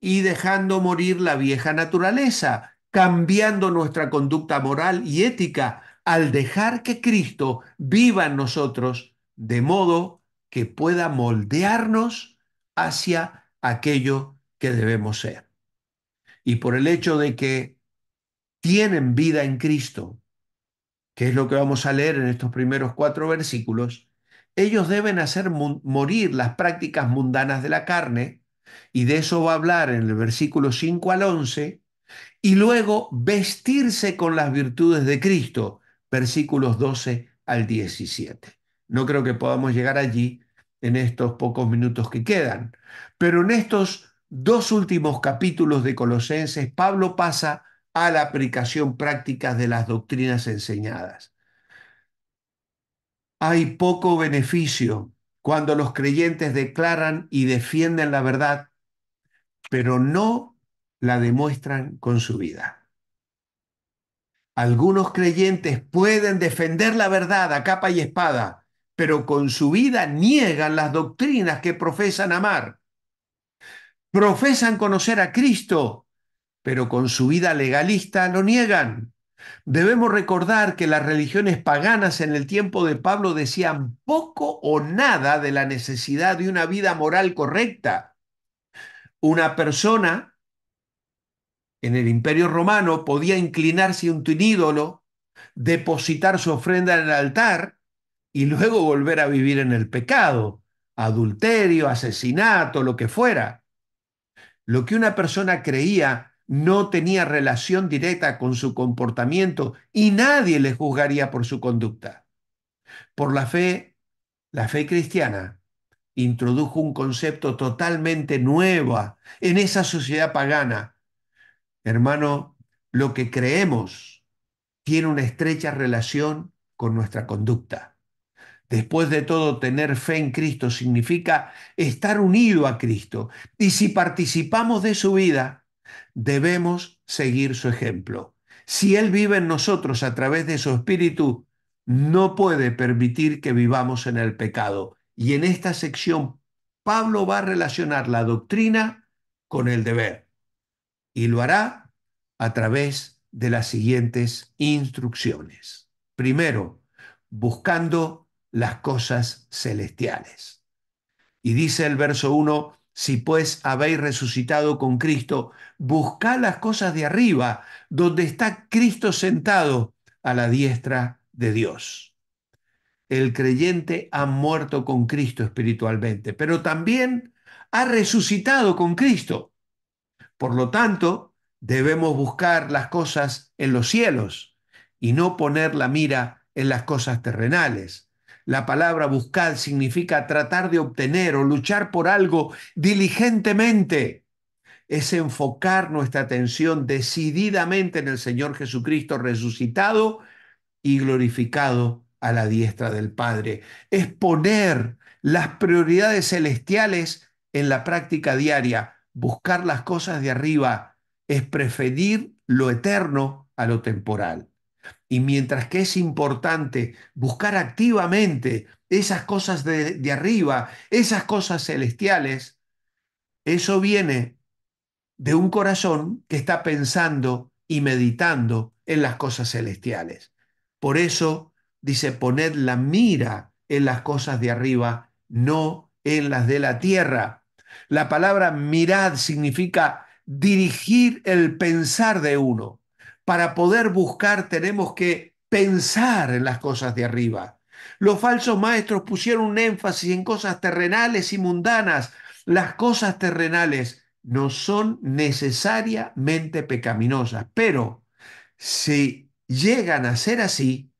y dejando morir la vieja naturaleza, cambiando nuestra conducta moral y ética al dejar que Cristo viva en nosotros de modo que pueda moldearnos hacia aquello que debemos ser. Y por el hecho de que tienen vida en Cristo, que es lo que vamos a leer en estos primeros cuatro versículos, ellos deben hacer morir las prácticas mundanas de la carne, y de eso va a hablar en el versículo 5 al 11, y luego vestirse con las virtudes de Cristo, versículos 12 al 17. No creo que podamos llegar allí en estos pocos minutos que quedan, pero en estos dos últimos capítulos de Colosenses, Pablo pasa a la aplicación práctica de las doctrinas enseñadas. Hay poco beneficio cuando los creyentes declaran y defienden la verdad, pero no la demuestran con su vida. Algunos creyentes pueden defender la verdad a capa y espada, pero con su vida niegan las doctrinas que profesan amar. Profesan conocer a Cristo, pero con su vida legalista lo niegan. Debemos recordar que las religiones paganas en el tiempo de Pablo decían poco o nada de la necesidad de una vida moral correcta. Una persona en el imperio romano podía inclinarse a un ídolo, depositar su ofrenda en el altar y luego volver a vivir en el pecado, adulterio, asesinato, lo que fuera. Lo que una persona creía no tenía relación directa con su comportamiento y nadie le juzgaría por su conducta. Por la fe, la fe cristiana introdujo un concepto totalmente nuevo en esa sociedad pagana. Hermano, lo que creemos tiene una estrecha relación con nuestra conducta. Después de todo, tener fe en Cristo significa estar unido a Cristo. Y si participamos de su vida, Debemos seguir su ejemplo. Si Él vive en nosotros a través de su espíritu, no puede permitir que vivamos en el pecado. Y en esta sección, Pablo va a relacionar la doctrina con el deber. Y lo hará a través de las siguientes instrucciones. Primero, buscando las cosas celestiales. Y dice el verso 1, si pues habéis resucitado con Cristo, buscad las cosas de arriba, donde está Cristo sentado a la diestra de Dios. El creyente ha muerto con Cristo espiritualmente, pero también ha resucitado con Cristo. Por lo tanto, debemos buscar las cosas en los cielos y no poner la mira en las cosas terrenales. La palabra buscar significa tratar de obtener o luchar por algo diligentemente. Es enfocar nuestra atención decididamente en el Señor Jesucristo resucitado y glorificado a la diestra del Padre. Es poner las prioridades celestiales en la práctica diaria. Buscar las cosas de arriba es preferir lo eterno a lo temporal. Y mientras que es importante buscar activamente esas cosas de, arriba, esas cosas celestiales, eso viene de un corazón que está pensando y meditando en las cosas celestiales. Por eso dice, poned la mira en las cosas de arriba, no en las de la tierra. La palabra mirad significa dirigir el pensar de uno para poder buscar tenemos que pensar en las cosas de arriba. Los falsos maestros pusieron un énfasis en cosas terrenales y mundanas. Las cosas terrenales no son necesariamente pecaminosas, pero si llegan a ser así,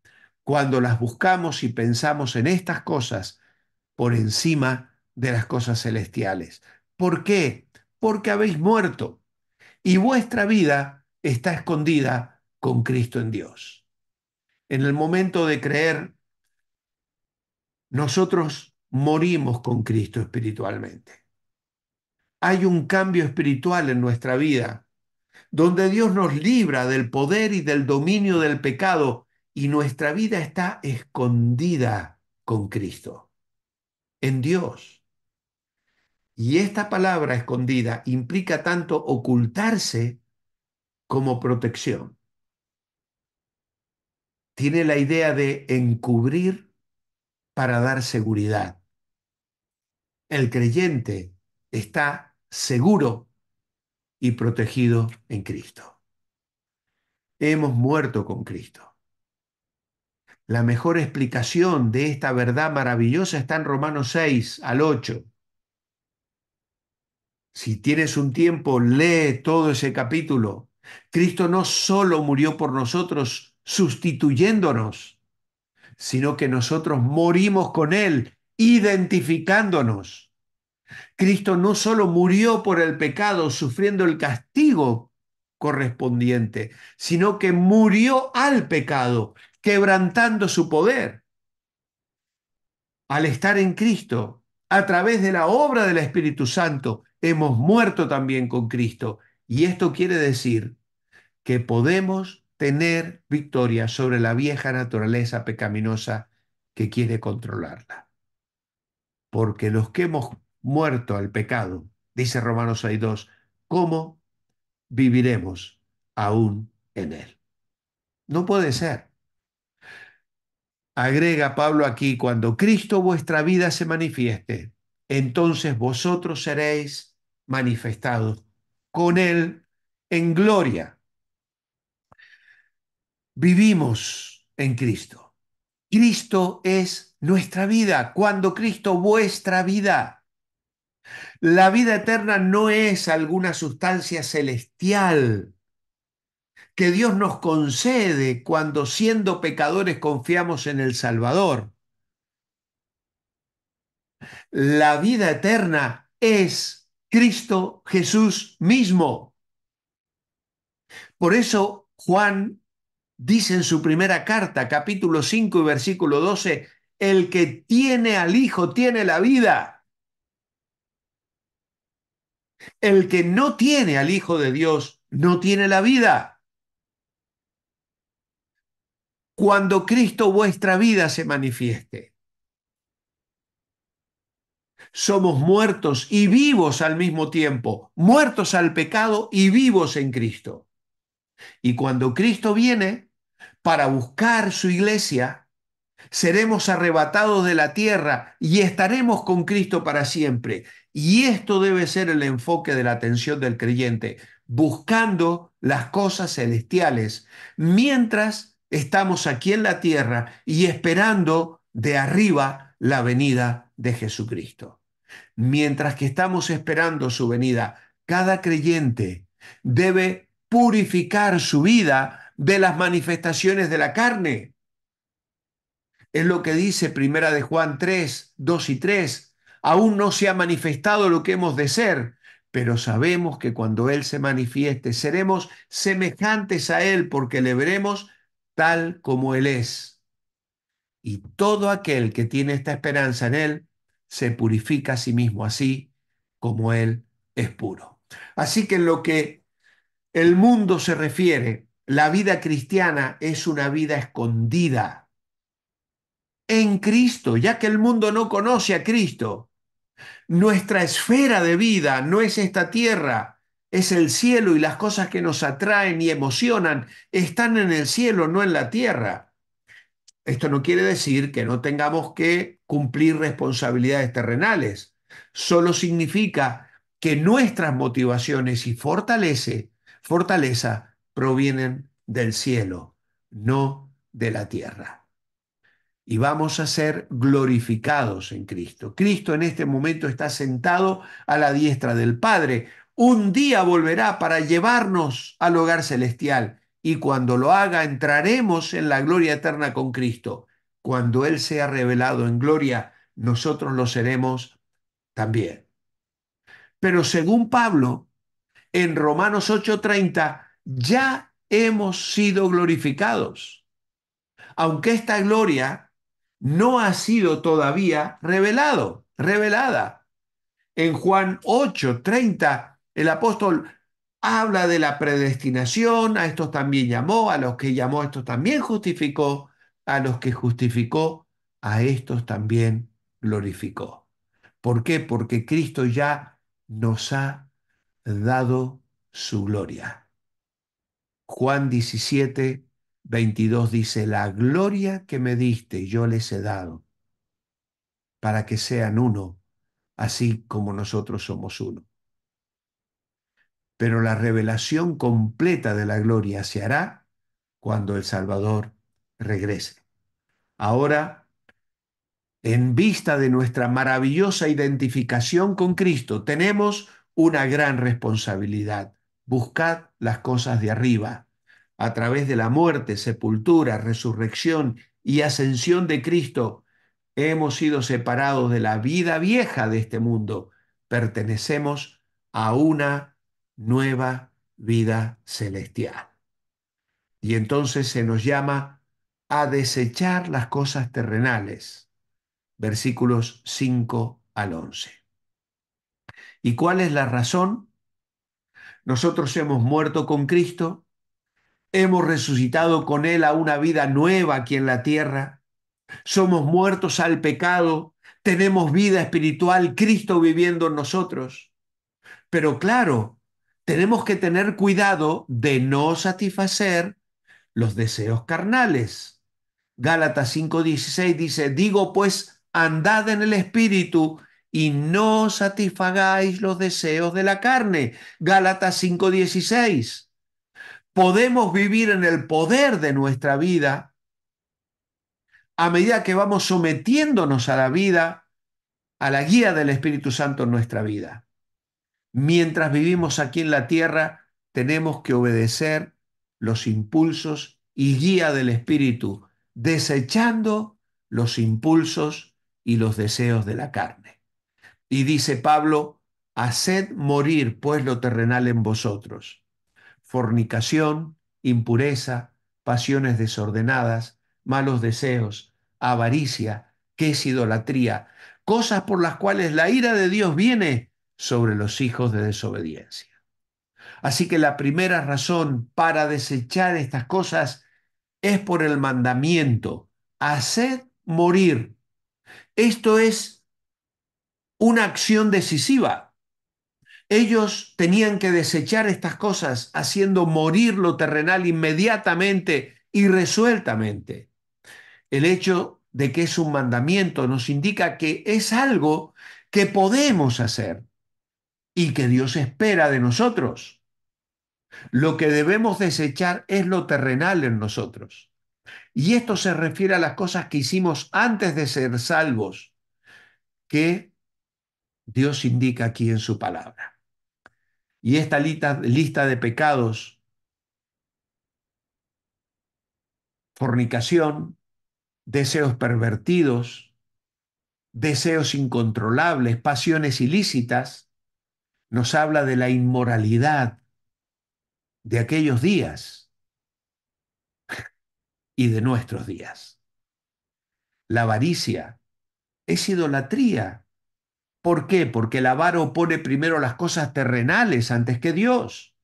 cuando las buscamos y pensamos en estas cosas por encima de las cosas celestiales. ¿Por qué? Porque habéis muerto y vuestra vida está escondida con Cristo en Dios. En el momento de creer, nosotros morimos con Cristo espiritualmente. Hay un cambio espiritual en nuestra vida, donde Dios nos libra del poder y del dominio del pecado y nuestra vida está escondida con Cristo, en Dios. Y esta palabra escondida implica tanto ocultarse como protección. Tiene la idea de encubrir para dar seguridad. El creyente está seguro y protegido en Cristo. Hemos muerto con Cristo. La mejor explicación de esta verdad maravillosa está en Romanos 6 al 8. Si tienes un tiempo, lee todo ese capítulo Cristo no solo murió por nosotros sustituyéndonos, sino que nosotros morimos con Él identificándonos. Cristo no solo murió por el pecado sufriendo el castigo correspondiente, sino que murió al pecado, quebrantando su poder. Al estar en Cristo, a través de la obra del Espíritu Santo, hemos muerto también con Cristo. Y esto quiere decir que podemos tener victoria sobre la vieja naturaleza pecaminosa que quiere controlarla. Porque los que hemos muerto al pecado, dice Romanos 6.2, ¿cómo viviremos aún en él? No puede ser. Agrega Pablo aquí, cuando Cristo vuestra vida se manifieste, entonces vosotros seréis manifestados con él en gloria vivimos en Cristo. Cristo es nuestra vida, cuando Cristo vuestra vida. La vida eterna no es alguna sustancia celestial que Dios nos concede cuando siendo pecadores confiamos en el Salvador. La vida eterna es Cristo Jesús mismo. Por eso Juan dice en su primera carta, capítulo 5 y versículo 12, el que tiene al Hijo tiene la vida. El que no tiene al Hijo de Dios no tiene la vida. Cuando Cristo vuestra vida se manifieste, somos muertos y vivos al mismo tiempo, muertos al pecado y vivos en Cristo. Y cuando Cristo viene, para buscar su iglesia, seremos arrebatados de la tierra y estaremos con Cristo para siempre. Y esto debe ser el enfoque de la atención del creyente, buscando las cosas celestiales, mientras estamos aquí en la tierra y esperando de arriba la venida de Jesucristo. Mientras que estamos esperando su venida, cada creyente debe purificar su vida de las manifestaciones de la carne. Es lo que dice Primera de Juan 3, 2 y 3. Aún no se ha manifestado lo que hemos de ser, pero sabemos que cuando Él se manifieste seremos semejantes a Él porque le veremos tal como Él es. Y todo aquel que tiene esta esperanza en Él se purifica a sí mismo, así como Él es puro. Así que en lo que el mundo se refiere, la vida cristiana es una vida escondida en Cristo, ya que el mundo no conoce a Cristo. Nuestra esfera de vida no es esta tierra, es el cielo y las cosas que nos atraen y emocionan están en el cielo, no en la tierra. Esto no quiere decir que no tengamos que cumplir responsabilidades terrenales, solo significa que nuestras motivaciones y fortalece, fortaleza provienen del cielo, no de la tierra. Y vamos a ser glorificados en Cristo. Cristo en este momento está sentado a la diestra del Padre. Un día volverá para llevarnos al hogar celestial y cuando lo haga entraremos en la gloria eterna con Cristo. Cuando Él sea revelado en gloria, nosotros lo seremos también. Pero según Pablo, en Romanos 8:30, ya hemos sido glorificados, aunque esta gloria no ha sido todavía revelado, revelada. En Juan 8, el apóstol habla de la predestinación, a estos también llamó, a los que llamó, a estos también justificó, a los que justificó, a estos también glorificó. ¿Por qué? Porque Cristo ya nos ha dado su gloria. Juan 17, 22 dice, la gloria que me diste yo les he dado, para que sean uno, así como nosotros somos uno. Pero la revelación completa de la gloria se hará cuando el Salvador regrese. Ahora, en vista de nuestra maravillosa identificación con Cristo, tenemos una gran responsabilidad. Buscad las cosas de arriba. A través de la muerte, sepultura, resurrección y ascensión de Cristo, hemos sido separados de la vida vieja de este mundo. Pertenecemos a una nueva vida celestial. Y entonces se nos llama a desechar las cosas terrenales. Versículos 5 al 11. ¿Y cuál es la razón? Nosotros hemos muerto con Cristo, hemos resucitado con Él a una vida nueva aquí en la tierra, somos muertos al pecado, tenemos vida espiritual, Cristo viviendo en nosotros. Pero claro, tenemos que tener cuidado de no satisfacer los deseos carnales. Gálatas 5:16 dice, digo pues, andad en el Espíritu y no satisfagáis los deseos de la carne. Gálatas 5:16. Podemos vivir en el poder de nuestra vida a medida que vamos sometiéndonos a la vida, a la guía del Espíritu Santo en nuestra vida. Mientras vivimos aquí en la tierra, tenemos que obedecer los impulsos y guía del Espíritu, desechando los impulsos y los deseos de la carne. Y dice Pablo, haced morir pues lo terrenal en vosotros, fornicación, impureza, pasiones desordenadas, malos deseos, avaricia, que es idolatría, cosas por las cuales la ira de Dios viene sobre los hijos de desobediencia. Así que la primera razón para desechar estas cosas es por el mandamiento, haced morir. Esto es una acción decisiva. Ellos tenían que desechar estas cosas haciendo morir lo terrenal inmediatamente y resueltamente. El hecho de que es un mandamiento nos indica que es algo que podemos hacer y que Dios espera de nosotros. Lo que debemos desechar es lo terrenal en nosotros. Y esto se refiere a las cosas que hicimos antes de ser salvos, que Dios indica aquí en su palabra. Y esta lista, de pecados, fornicación, deseos pervertidos, deseos incontrolables, pasiones ilícitas, nos habla de la inmoralidad de aquellos días y de nuestros días. La avaricia es idolatría ¿Por qué? Porque el avaro pone primero las cosas terrenales antes que Dios.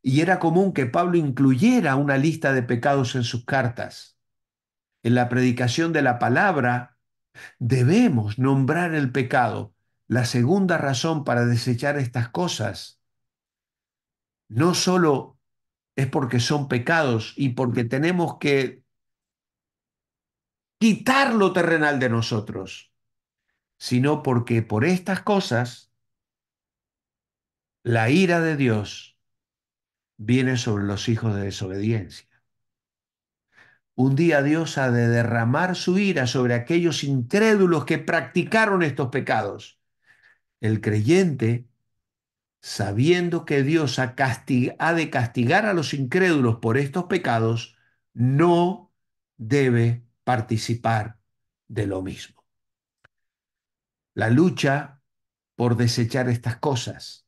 Y era común que Pablo incluyera una lista de pecados en sus cartas. En la predicación de la palabra debemos nombrar el pecado. La segunda razón para desechar estas cosas no solo es porque son pecados y porque tenemos que quitar lo terrenal de nosotros, sino porque por estas cosas la ira de Dios viene sobre los hijos de desobediencia. Un día Dios ha de derramar su ira sobre aquellos incrédulos que practicaron estos pecados. El creyente, sabiendo que Dios ha, de castigar a los incrédulos por estos pecados, no debe participar de lo mismo. La lucha por desechar estas cosas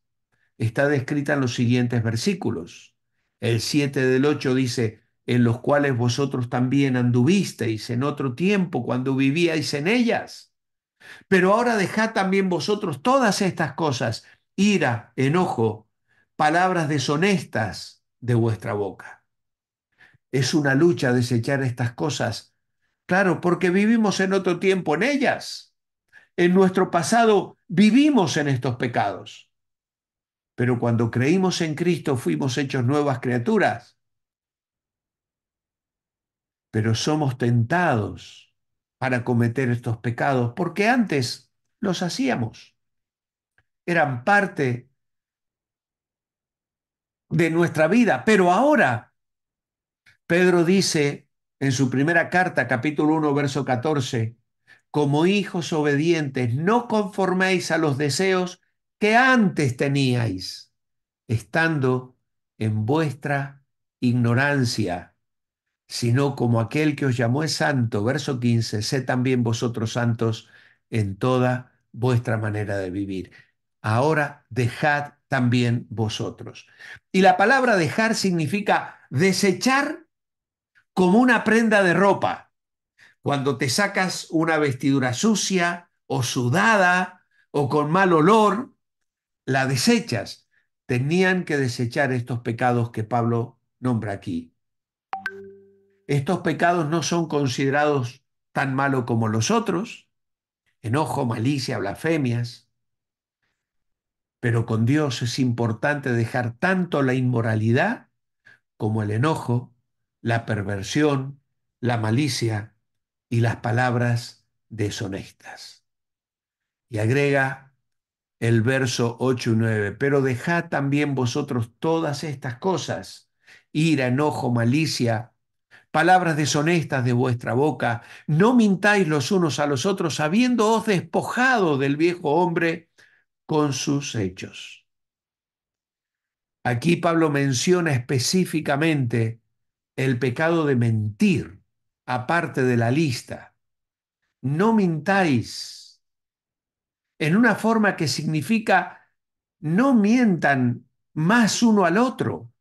está descrita en los siguientes versículos. El 7 del 8 dice, en los cuales vosotros también anduvisteis en otro tiempo cuando vivíais en ellas. Pero ahora dejad también vosotros todas estas cosas, ira, enojo, palabras deshonestas de vuestra boca. Es una lucha desechar estas cosas, claro, porque vivimos en otro tiempo en ellas en nuestro pasado vivimos en estos pecados. Pero cuando creímos en Cristo fuimos hechos nuevas criaturas. Pero somos tentados para cometer estos pecados porque antes los hacíamos. Eran parte de nuestra vida. Pero ahora, Pedro dice en su primera carta, capítulo 1, verso 14, como hijos obedientes, no conforméis a los deseos que antes teníais, estando en vuestra ignorancia, sino como aquel que os llamó es santo, verso 15, sé también vosotros santos en toda vuestra manera de vivir. Ahora dejad también vosotros. Y la palabra dejar significa desechar como una prenda de ropa cuando te sacas una vestidura sucia o sudada o con mal olor, la desechas. Tenían que desechar estos pecados que Pablo nombra aquí. Estos pecados no son considerados tan malos como los otros, enojo, malicia, blasfemias, pero con Dios es importante dejar tanto la inmoralidad como el enojo, la perversión, la malicia y las palabras deshonestas. Y agrega el verso 8 y 9, pero dejad también vosotros todas estas cosas, ira, enojo, malicia, palabras deshonestas de vuestra boca, no mintáis los unos a los otros, habiéndoos despojado del viejo hombre con sus hechos. Aquí Pablo menciona específicamente el pecado de mentir aparte de la lista. No mintáis en una forma que significa no mientan más uno al otro.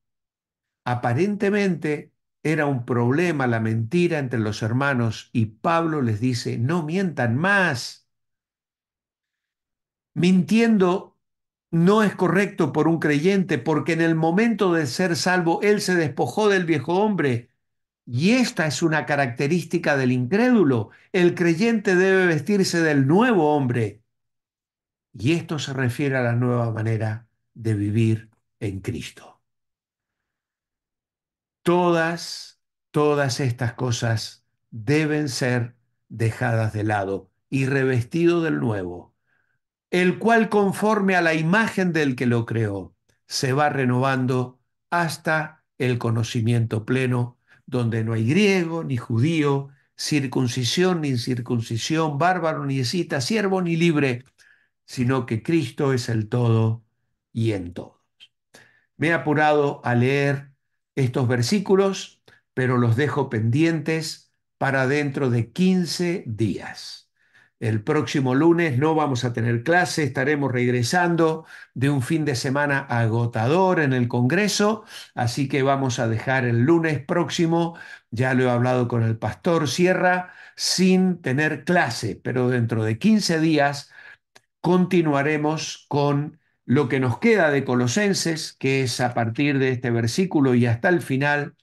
Aparentemente era un problema la mentira entre los hermanos y Pablo les dice, no mientan más. Mintiendo no es correcto por un creyente porque en el momento de ser salvo él se despojó del viejo hombre y esta es una característica del incrédulo. El creyente debe vestirse del nuevo hombre. Y esto se refiere a la nueva manera de vivir en Cristo. Todas, todas estas cosas deben ser dejadas de lado y revestido del nuevo, el cual conforme a la imagen del que lo creó, se va renovando hasta el conocimiento pleno donde no hay griego ni judío, circuncisión ni incircuncisión, bárbaro ni escita, siervo ni libre, sino que Cristo es el todo y en todos. Me he apurado a leer estos versículos, pero los dejo pendientes para dentro de 15 días. El próximo lunes no vamos a tener clase, estaremos regresando de un fin de semana agotador en el Congreso, así que vamos a dejar el lunes próximo, ya lo he hablado con el pastor Sierra, sin tener clase, pero dentro de 15 días continuaremos con lo que nos queda de Colosenses, que es a partir de este versículo y hasta el final,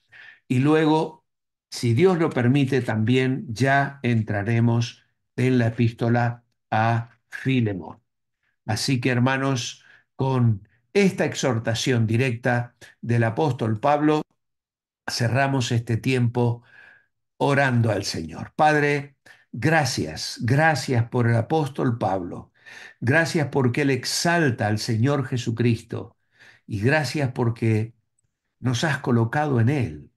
y luego, si Dios lo permite, también ya entraremos en la epístola a Filemón. Así que hermanos, con esta exhortación directa del apóstol Pablo, cerramos este tiempo orando al Señor. Padre, gracias, gracias por el apóstol Pablo, gracias porque Él exalta al Señor Jesucristo y gracias porque nos has colocado en Él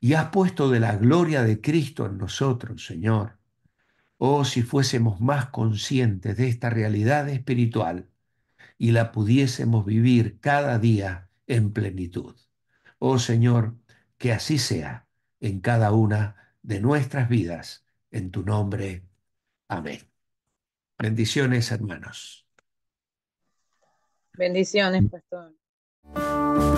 y has puesto de la gloria de Cristo en nosotros, Señor. Oh, si fuésemos más conscientes de esta realidad espiritual y la pudiésemos vivir cada día en plenitud. Oh Señor, que así sea en cada una de nuestras vidas, en tu nombre. Amén. Bendiciones, hermanos. Bendiciones, pastor.